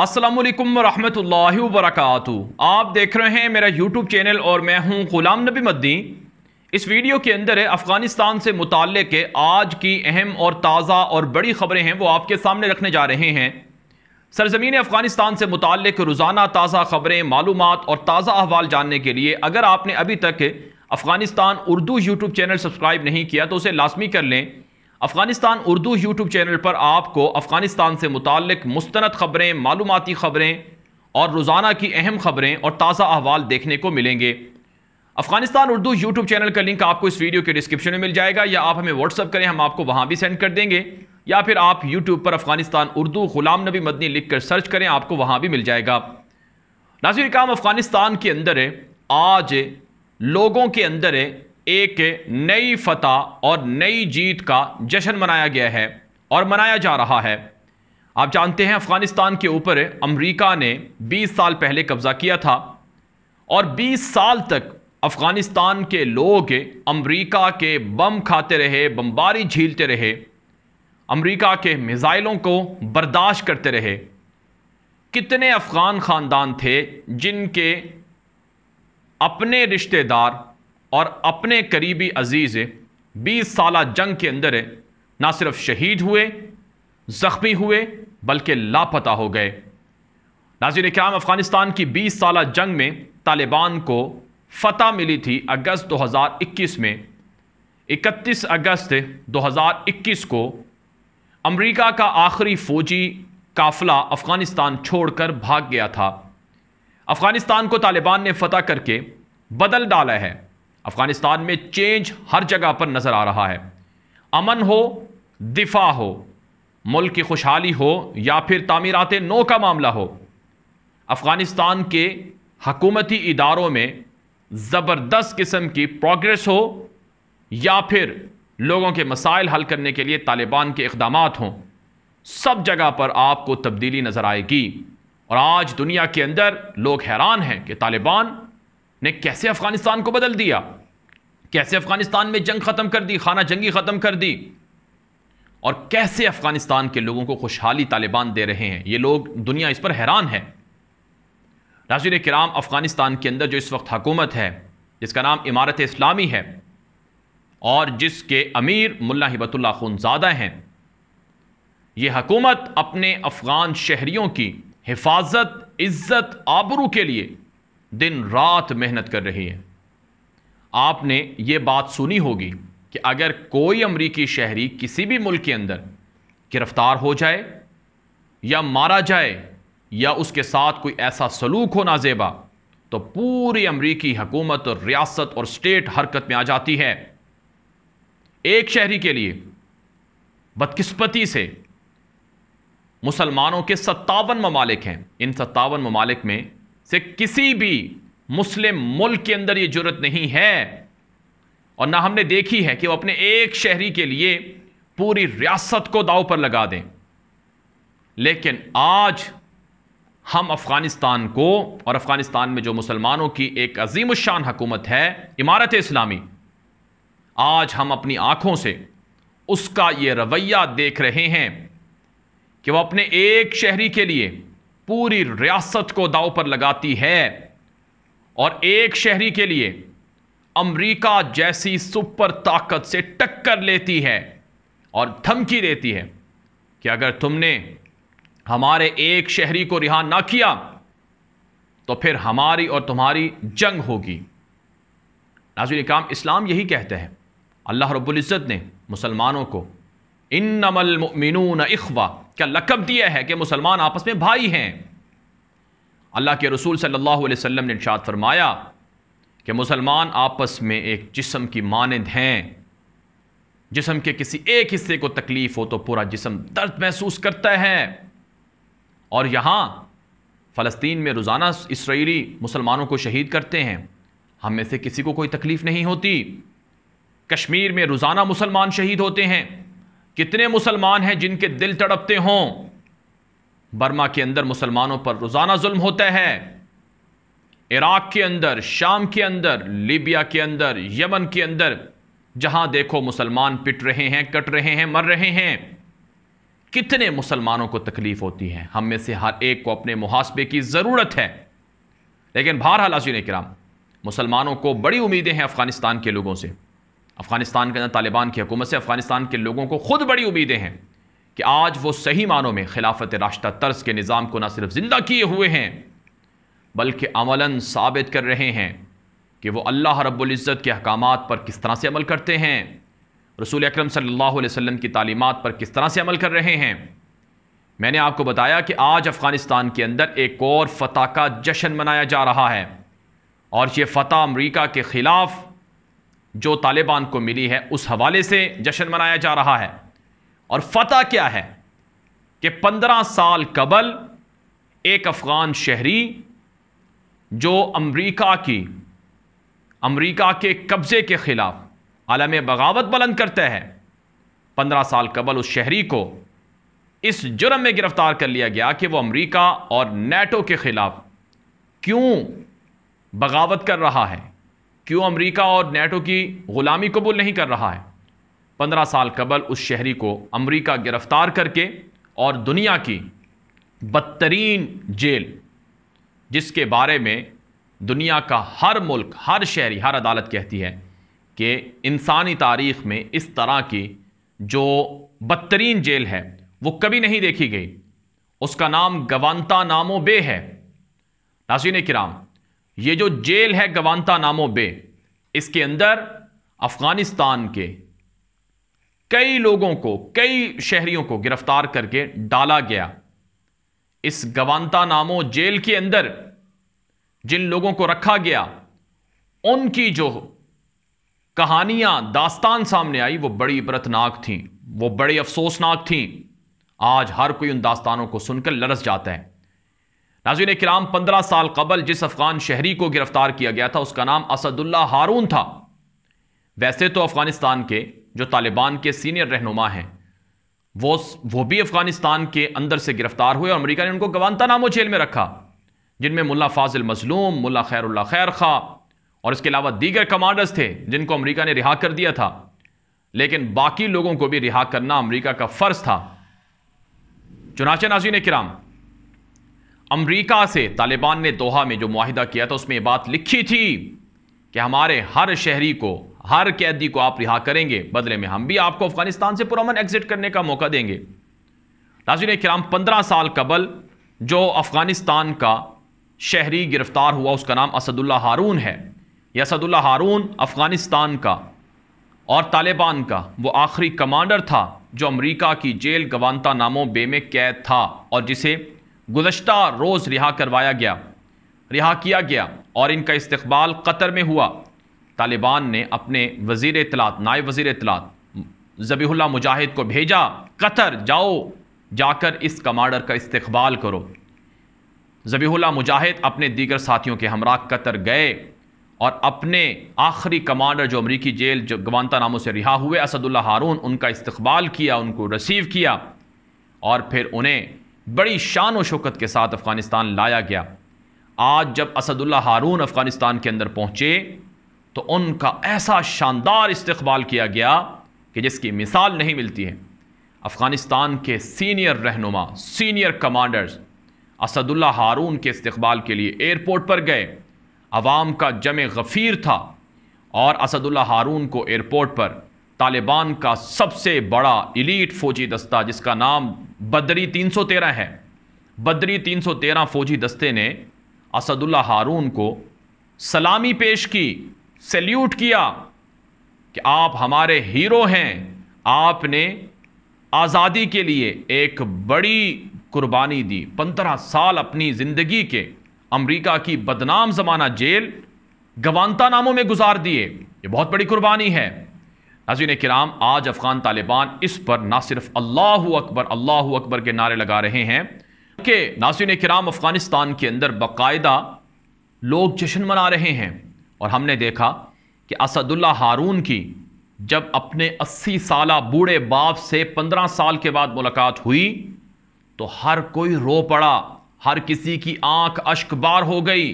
असलम वरहमल वरक आप देख रहे हैं मेरा यूट्यूब चैनल और मैं हूं गुलाम नबी मद्दी इस वीडियो के अंदर अफ़गानिस्तान से मुतल के आज की अहम और ताज़ा और बड़ी ख़बरें हैं वो आपके सामने रखने जा रहे हैं सरजमीन अफ़गानिस्तान से मुतल रोज़ाना ताज़ा ख़बरें मालूम और ताज़ा अहवाल जानने के लिए अगर आपने अभी तक Afghanistan Urdu YouTube channel subscribe नहीं किया तो उसे लाजमी कर लें अफगानिस्तान उर्दू यूट्यूब चैनल पर आपको अफगानिस्तान से मुतल मुस्तंद खबरें मालूमती खबरें और रोज़ाना की अहम खबरें और ताज़ा अहवाल देखने को मिलेंगे अफगानिस्तान उर्दू यूट्यूब चैनल का लिंक आपको इस वीडियो के डिस्क्रिप्शन में मिल जाएगा या आप हमें व्हाट्सअप करें हम आपको वहाँ भी सेंड कर देंगे या फिर आप यूट्यूब पर अफगानिस्तान उर्दू गुलाम नबी मदनी लिख कर सर्च करें आपको वहाँ भी मिल जाएगा नाजिर काम अफगानिस्तान के अंदर आज लोगों के अंदर एक नई फतह और नई जीत का जश्न मनाया गया है और मनाया जा रहा है आप जानते हैं अफ़गानिस्तान के ऊपर अमेरिका ने 20 साल पहले कब्ज़ा किया था और 20 साल तक अफ़गानिस्तान के लोग अमेरिका के बम खाते रहे बमबारी झीलते रहे अमेरिका के मिज़ाइलों को बर्दाश्त करते रहे कितने अफ़गान ख़ानदान थे जिनके अपने रिश्तेदार और अपने करीबी अजीज़ बीस साल जंग के अंदर ना सिर्फ शहीद हुए ज़ख्मी हुए बल्कि लापता हो गए नाजिर क्या अफ़गानिस्तान की बीस साल जंग में तालिबान को फतह मिली थी अगस्त 2021 में 31 अगस्त 2021 को अमेरिका का आखिरी फ़ौजी काफिला अफ़गानिस्तान छोड़कर भाग गया था अफ़गानिस्तान को तालिबान ने फतह करके बदल डाला है अफ़गानिस्तान में चेंज हर जगह पर नज़र आ रहा है अमन हो दिफा हो मुल्क की खुशहाली हो या फिर तमीरत नो का मामला हो अफ़गानिस्तान के हकूमती इदारों में ज़बरदस्त किस्म की प्रोग्रेस हो या फिर लोगों के मसाइल हल करने के लिए तालिबान के इकदाम हों सब जगह पर आपको तब्दीली नज़र आएगी और आज दुनिया के अंदर लोग हैरान हैं कि तालिबान ने कैसे अफ़गानिस्तान को बदल दिया कैसे अफगानिस्तान में जंग ख़त्म कर दी खाना जंगी ख़त्म कर दी और कैसे अफगानिस्तान के लोगों को खुशहाली तालिबान दे रहे हैं ये लोग दुनिया इस पर हैरान है नाजिर कराम अफगानिस्तान के अंदर जो इस वक्त हकूमत है जिसका नाम इमारत इस्लामी है और जिसके अमीर मुला हिबतुल्ला ख़ुनज़ादा हैं ये हकूमत अपने अफ़गान शहरीों की हिफाजत इज़्ज़त आबरू के लिए दिन रात मेहनत कर रही है आपने ये बात सुनी होगी कि अगर कोई अमरीकी शहरी किसी भी मुल्क के अंदर गिरफ़्तार हो जाए या मारा जाए या उसके साथ कोई ऐसा सलूक हो नाजेबा तो पूरी अमरीकी हकूमत और रियासत और स्टेट हरकत में आ जाती है एक शहरी के लिए बदकस्पति से मुसलमानों के सत्तावन ममालिक हैं इन सत्तावन ममालिक में से किसी भी मुस्लिम मुल्क के अंदर ये जरूरत नहीं है और ना हमने देखी है कि वो अपने एक शहरी के लिए पूरी रियासत को दाव पर लगा दें लेकिन आज हम अफ़गानिस्तान को और अफ़गानिस्तान में जो मुसलमानों की एक अजीम शान हकूमत है इमारत इस्लामी आज हम अपनी आंखों से उसका ये रवैया देख रहे हैं कि वह अपने एक शहरी के लिए पूरी रियासत को दाव पर लगाती है और एक शहरी के लिए अमेरिका जैसी सुपर ताकत से टक्कर लेती है और धमकी देती है कि अगर तुमने हमारे एक शहरी को रिहा ना किया तो फिर हमारी और तुम्हारी जंग होगी नाजुल काम इस्लाम यही कहते हैं अल्लाह रबुल्ज़त ने मुसलमानों को इन नमल मिनून इखवा का लकब दिया है कि मुसलमान आपस में भाई हैं अल्लाह के रसूल सल्लल्लाहु अलैहि वसल्लम ने इरशाद फरमाया कि मुसलमान आपस में एक जिसम की मानद हैं जिसम के किसी एक हिस्से को तकलीफ़ हो तो पूरा जिसम दर्द महसूस करता है और यहाँ फ़लस्तीन में रोज़ाना इसराइली मुसलमानों को शहीद करते हैं हम में से किसी को कोई तकलीफ़ नहीं होती कश्मीर में रोज़ाना मुसलमान शहीद होते हैं कितने मुसलमान हैं जिनके दिल तड़पते हों बर्मा के अंदर मुसलमानों पर रोज़ाना जुल्म होता है इराक़ के अंदर शाम के अंदर लीबिया के अंदर यमन के अंदर जहां देखो मुसलमान पिट रहे हैं कट रहे हैं मर रहे हैं कितने मुसलमानों को तकलीफ़ होती है हम में से हर एक को अपने मुहासबे की ज़रूरत है लेकिन बहरहाल ने कराम मुसलमानों को बड़ी उम्मीदें हैं अफ़गानिस्तान के लोगों से अफ़गानिस्तान के अंदर तालिबान की हकूमत से अफ़गानिस्तान के लोगों को ख़ुद बड़ी उम्मीदें हैं कि आज वो सही मानों में खिलाफत राश्ता तर्ज के निज़ाम को ना सिर्फ ज़िंदा किए हुए हैं बल्कि अमला साबित कर रहे हैं कि वो अल्लाह रब्ज़त के अहकाम पर किस तरह से अमल करते हैं रसूल अक्रम सम की तालीमत पर किस तरह से अमल कर रहे हैं मैंने आपको बताया कि आज अफ़गानिस्तान के अंदर एक और फतह का जश्न मनाया जा रहा है और ये फतह अमरीका के ख़िलाफ़ जो तालिबान को मिली है उस हवाले से जश्न मनाया जा रहा है और फतह क्या है कि पंद्रह साल कबल एक अफ़गान शहरी जो अमरीका की अमरीका के कब्ज़े के ख़िलाफ़ आलम बगावत बुलंद करता है पंद्रह साल कबल उस शहरी को इस जुर्म में गिरफ़्तार कर लिया गया कि वो अमरीका और नेटो के ख़िलाफ़ क्यों बगावत कर रहा है क्यों अमरीका और नेटो की ग़ुलामी कबूल नहीं कर रहा है पंद्रह साल कबल उस शहरी को अमरीका गिरफ़्तार करके और दुनिया की बदतरीन जेल जिसके बारे में दुनिया का हर मुल्क हर शहरी हर अदालत कहती है कि इंसानी तारीख में इस तरह की जो बदतरीन जेल है वो कभी नहीं देखी गई उसका नाम गवानता नामो बे है नाजीन कराम ये जो जेल है गवानता नामो बे इसके अंदर अफ़गानिस्तान के कई लोगों को कई शहरियों को गिरफ्तार करके डाला गया इस गवानता नामो जेल के अंदर जिन लोगों को रखा गया उनकी जो कहानियां दास्तान सामने आई वो बड़ी इबरतनाक थी वो बड़ी अफसोसनाक थी आज हर कोई उन दास्तानों को सुनकर लरस जाता है नाजीन कराम पंद्रह साल कबल जिस अफगान शहरी को गिरफ्तार किया गया था उसका नाम असदुल्ला हारून था वैसे तो अफगानिस्तान के जो तालिबान के सीनियर रहनुमा हैं वो वो भी अफगानिस्तान के अंदर से गिरफ्तार हुए और अमेरिका ने उनको नामों जेल में रखा जिनमें मुला फाजिल मजलूम मुला खैरुल्ला खैर खा और इसके अलावा दीगर कमांडर्स थे जिनको अमरीका ने रिहा कर दिया था लेकिन बाकी लोगों को भी रिहा करना अमरीका का फ़र्ज था चुनाचे ने किराम अमरीका से तालिबान ने दोहा में जो माहिदा किया था उसमें ये बात लिखी थी कि हमारे हर शहरी को हर कैदी को आप रिहा करेंगे बदले में हम भी आपको अफगानिस्तान से पुरमन एग्जिट करने का मौका देंगे नाजिन कराम पंद्रह साल कबल जो अफगानिस्तान का शहरी गिरफ्तार हुआ उसका नाम असदुल्ला हारून है यह असदुल्ला हारून अफगानिस्तान का और तालिबान का वो आखिरी कमांडर था जो अमरीका की जेल गवानता नामो बे में कैद था और जिसे गुजशत रोज़ रिहा करवाया गया रिहा किया गया और इनका इस्तबाल कतर में हुआ तालिबान ने अपने वजीर इतलात नायब वजीर इतलात जबीहुल्ला मुजाहिद को भेजा कतर जाओ जाकर इस कमांडर का इस्तबाल करो जबीहुल्ला मुजाहिद अपने दीगर साथियों के हमरा कतर गए और अपने आखिरी कमांडर जो अमरीकी जेल जो गवानता नामों से रिहा हुए असदुल्ला हारून उनका इस्तबाल किया उनको रसीव किया और फिर उन्हें बड़ी शान व शौकत के साथ अफ़गानिस्तान लाया गया आज जब असदुल्ला हारून अफ़गानिस्तान के अंदर पहुँचे तो उनका ऐसा शानदार इस्तबाल किया गया कि जिसकी मिसाल नहीं मिलती है अफ़गानिस्तान के सीनियर रहनुमा सीनियर कमांडर्स असदुल्ला हारून के इस्तबाल के लिए एयरपोर्ट पर गए आवाम का जम गफ़ीर था और असदुल्ला हारून को एयरपोर्ट पर तालिबान का सबसे बड़ा इलीट फ़ौजी दस्ता जिसका नाम बदरी 313 है बदरी 313 फ़ौजी दस्ते ने असदुल्ला हारून को सलामी पेश की सैल्यूट किया कि आप हमारे हीरो हैं आपने आज़ादी के लिए एक बड़ी कुर्बानी दी पंद्रह साल अपनी ज़िंदगी के अमेरिका की बदनाम जमाना जेल गवानता नामों में गुजार दिए ये बहुत बड़ी कुर्बानी है नाजिन कराम आज अफ़गान तालिबान इस पर ना सिर्फ अल्लाह अकबर अल्लाह अकबर के नारे लगा रहे हैं कि नासिन कराम अफ़गानिस्तान के अंदर बाकायदा लोग जश्न मना रहे हैं और हमने देखा कि असदुल्ला हारून की जब अपने 80 साल बूढ़े बाप से 15 साल के बाद मुलाकात हुई तो हर कोई रो पड़ा हर किसी की आंख अश्कबार हो गई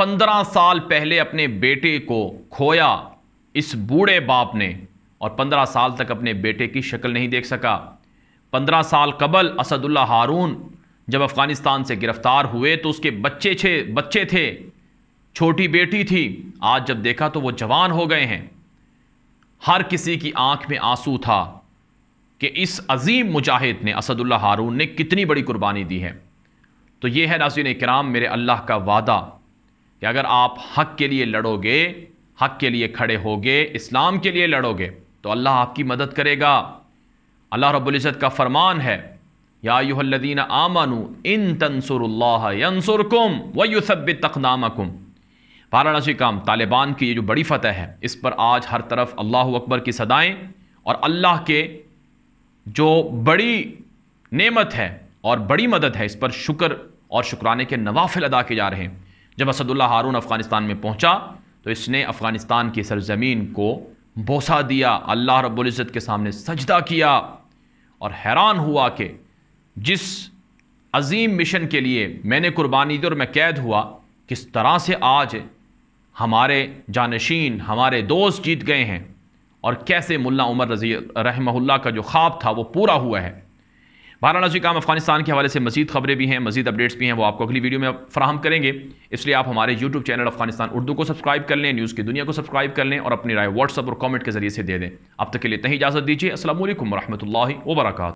15 साल पहले अपने बेटे को खोया इस बूढ़े बाप ने और 15 साल तक अपने बेटे की शक्ल नहीं देख सका 15 साल कबल असदुल्ला हारून जब अफ़गानिस्तान से गिरफ़्तार हुए तो उसके बच्चे छे बच्चे थे छोटी बेटी थी आज जब देखा तो वो जवान हो गए हैं हर किसी की आंख में आंसू था कि इस अजीम मुजाहिद ने असदुल्ला हारून ने कितनी बड़ी कुर्बानी दी है तो ये है नाजीन कराम मेरे अल्लाह का वादा कि अगर आप हक के लिए लड़ोगे हक के लिए खड़े होगे इस्लाम के लिए लड़ोगे तो अल्लाह आपकी मदद करेगा अल्लाह रबुल्ज़त का फरमान है यादीन आमानु इन तनसुरल्लासुरकुम वयुसबित तकनामकुम वाराणसी काम तालिबान की ये जो बड़ी फतह है इस पर आज हर तरफ अल्लाह अकबर की सदाएं और अल्लाह के जो बड़ी नेमत है और बड़ी मदद है इस पर शुक्र और शुक्राने के नवाफिल अदा किए जा रहे हैं जब असदुल्ला हारून अफ़गानिस्तान में पहुँचा तो इसने अफ़गानिस्तान की सरजमीन को बोसा दिया अल्लाह रबुल्ज़त के सामने सजदा किया और हैरान हुआ कि जिस अजीम मिशन के लिए मैंने कुर्बानी दी और मैं कैद हुआ किस तरह से आज हमारे जानशीन हमारे दोस्त जीत गए हैं और कैसे मुल्ला उमर रजी रहमहुल्ला का जो ख्वाब था वो पूरा हुआ है बहरान नजी काम अफगानिस्तान के हवाले से मजीद खबरें भी हैं मजीद अपडेट्स भी हैं वो आपको अगली वीडियो में फ्राहम करेंगे इसलिए आप हमारे यूट्यूब चैनल अफगानिस्तान उर्दू को सब्सक्राइब कर लें न्यूज़ की दुनिया को सब्सक्राइब कर लें और अपनी राय व्हाट्सअप और कॉमेंट के जरिए से दे दें अब तक के लिए तही इजाज़त दीजिए असल वरहमल वर्का